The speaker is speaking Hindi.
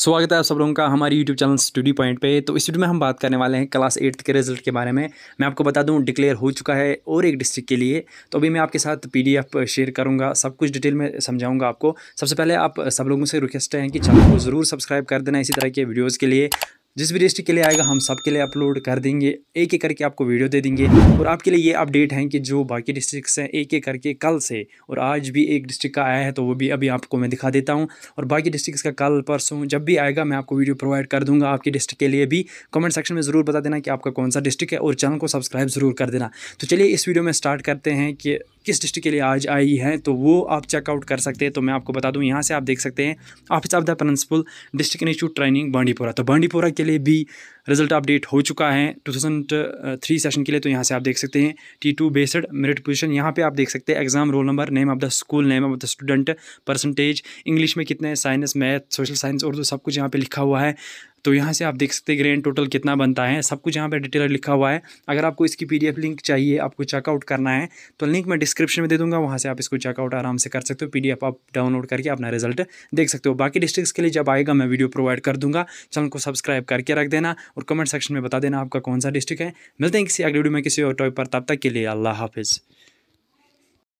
स्वागत है आप सब लोगों का हमारे यूट्यूब चैनल स्टडी पॉइंट पे तो इस वीडियो में हम बात करने वाले हैं क्लास एट्थ के रिजल्ट के बारे में मैं आपको बता दूं डिक्लेयर हो चुका है और एक डिस्ट्रिक्ट के लिए तो अभी मैं आपके साथ पीडीएफ शेयर करूंगा सब कुछ डिटेल में समझाऊंगा आपको सबसे पहले आप सब लोगों से रिक्वेस्ट है कि चैनल को ज़रूर सब्सक्राइब कर देना इसी तरह के वीडियोज़ के लिए जिस भी डिस्ट्रिक्ट के लिए आएगा हम सब के लिए अपलोड कर देंगे एक एक करके आपको वीडियो दे देंगे और आपके लिए ये अपडेट हैं कि जो बाकी डिस्ट्रिक्ट्स हैं एक एक करके कल से और आज भी एक डिस्ट्रिक्ट का आया है तो वो भी अभी आपको मैं दिखा देता हूँ और बाकी डिस्ट्रिक्ट्स का कल परसों जब भी आएगा मैं आपको वीडियो प्रोवाइड कर दूँगा आपके डिस्ट्रिक्ट के लिए भी कमेंट सेक्शन में ज़रूर बता देना कि आपका कौन सा डिस्ट्रिक्ट है और चैनल को सब्सक्राइब ज़रूर कर देना तो चलिए इस वीडियो में स्टार्ट करते हैं कि किस डिस्ट्रिक्ट के लिए आज आई हैं तो वो आप चेकआउट कर सकते हैं तो मैं आपको बता दूँ यहाँ से आप देख सकते हैं office of the principal district institute training Bandipora तो बांडीपोरा के लिए भी रिजल्ट अपडेट हो चुका है 2003 सेशन के लिए तो यहाँ से आप देख सकते हैं T two based merit position यहाँ पर आप देख सकते हैं exam roll number name of the school name of the student percentage English में कितने science math social science Urdu सब कुछ यहाँ पर लिखा हुआ है तो यहाँ से आप देख सकते हैं ग्रैंड टोटल कितना बनता है सब कुछ यहाँ पर डिटेल लिखा हुआ है अगर आपको इसकी पी लिंक चाहिए आपको चेकआउट करना है तो लिंक मैं डिस्क्रिप्शन में दे दूँगा वहाँ से आप इसको चेकआउट आराम से कर सकते हो पी आप डाउनलोड करके अपना रिजल्ट देख सकते हो बाकी डिस्ट्रिक्स के लिए जब आएगा मैं वीडियो प्रोवाइड कर दूँगा चैनल को सब्सक्राइब करके रख देना और कमेंट सेक्शन में बता देना आपका कौन सा डिस्ट्रिक्ट है मिलते हैं किसी अगले वीडियो में किसी और टॉपिक पर तब तक के लिए अल्लाह हाफिज़